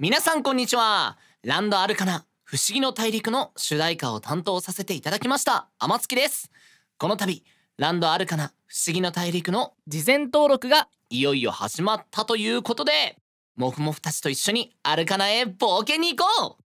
皆さんこんにちはランドアルカナ不思議の大陸の主題歌を担当させていただきました天月ですこの度ランドアルカナ不思議の大陸の事前登録がいよいよ始まったということでもふもふたちと一緒にアルカナへ冒険に行こう